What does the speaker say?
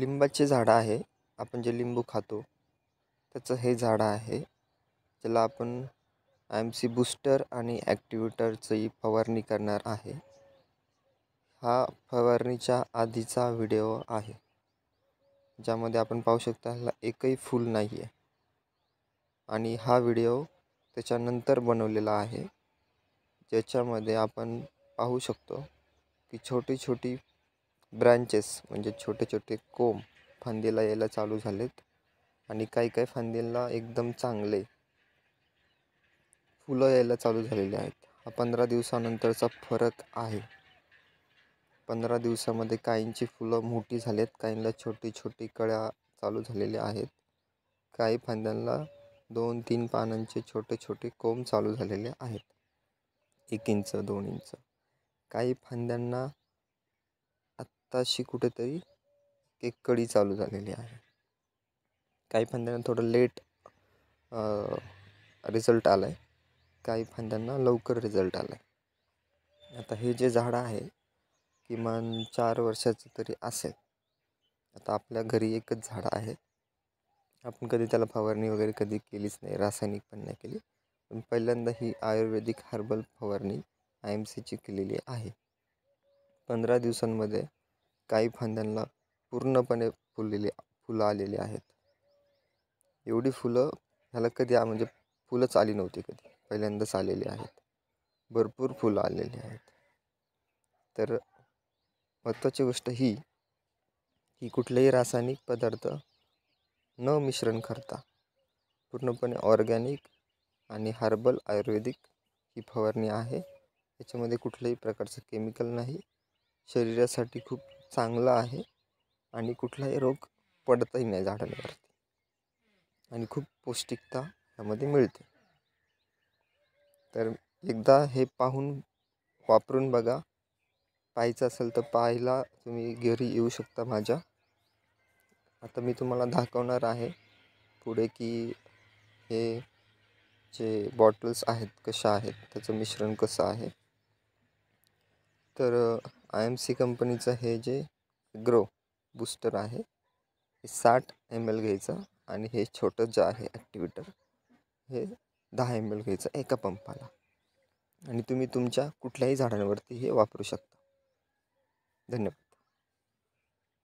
लिंबाचे झाडं आहे आपण जे लिंबू खातो त्याचं हे झाडं आहे ज्याला आपण आय एम सी बूस्टर आणि ॲक्टिवेटरची फवारणी करणार आहे हा फवारणीच्या आधीचा व्हिडिओ आहे ज्यामध्ये आपण पाहू शकता ह्याला एकही फूल नाही आहे आणि हा व्हिडिओ त्याच्यानंतर बनवलेला आहे ज्याच्यामध्ये आपण पाहू शकतो की छोटी छोटी ब्रांचेस म्हणजे छोटे छोटे कोम फांदीला यायला चालू झालेत आणि काही काही फांदींना एकदम चांगले फुलं यायला चालू झालेले आहेत हा पंधरा दिवसानंतरचा फरक आहे पंधरा दिवसामध्ये काहींची फुलं मोठी आहेत काहींना छोटी छोटी कळ्या चालू झालेल्या आहेत काही फांद्यांना दोन तीन पानांचे छोटे छोटे कोंब चालू झालेले आहेत एक इंच दोन इंच काही फांद्यांना आत्ताशी कुठेतरी एक कडी चालू झालेली आहे काही फांद्यांना थोडं लेट रिझल्ट आला आहे काही फांद्यांना लवकर रिझल्ट आला आहे आता हे जे झाड आहे किमान चार वर्षाचं तरी असेल आता आपल्या घरी एकच झाड आहे आपण कधी त्याला फवारणी वगैरे कधी केलीच नाही रासायनिक पण नाही केली पण पहिल्यांदा ही आयुर्वेदिक हर्बल फवारणी आय एम सीची केलेली आहे पंधरा दिवसांमध्ये काही फांद्यांना पूर्णपणे फुललेली फुलं आलेली आहेत एवढी फुलं ह्याला कधी म्हणजे फुलंच आली नव्हती कधी पहिल्यांदाच आलेली आहेत भरपूर फुलं आलेली आहेत तर महत्त्वाची गोष्ट ही की कुठलेही रासायनिक पदार्थ न मिश्रण करता पूर्णपणे ऑर्गॅनिक आणि हर्बल आयुर्वेदिक ही फवारणी आहे याच्यामध्ये कुठल्याही प्रकारचं केमिकल नाही शरीरासाठी खूप चांगलं आहे आणि कुठलाही रोग पडतही नाही झाडांवरती आणि खूप पौष्टिकता यामध्ये मिळते तर एकदा हे पाहून वापरून बघा पाहायचं असेल तर पाहायला तुम्ही घरी येऊ शकता माझ्या आता मी तुम्हाला दाखवणार आहे पुढे की हे जे बॉटल्स आहेत कशा आहेत त्याचं मिश्रण कसं आहे तर आय एम सी कंपनीचं हे जे ग्रो बूस्टर आहे हे साठ एम एल घ्यायचं आणि हे छोटं जे आहे ॲक्टिवेटर हे दहा एम एल घ्यायचं एका पंपाला आणि तुम्ही तुमच्या कुठल्याही झाडांवरती हे वापरू शकता धन्यवाद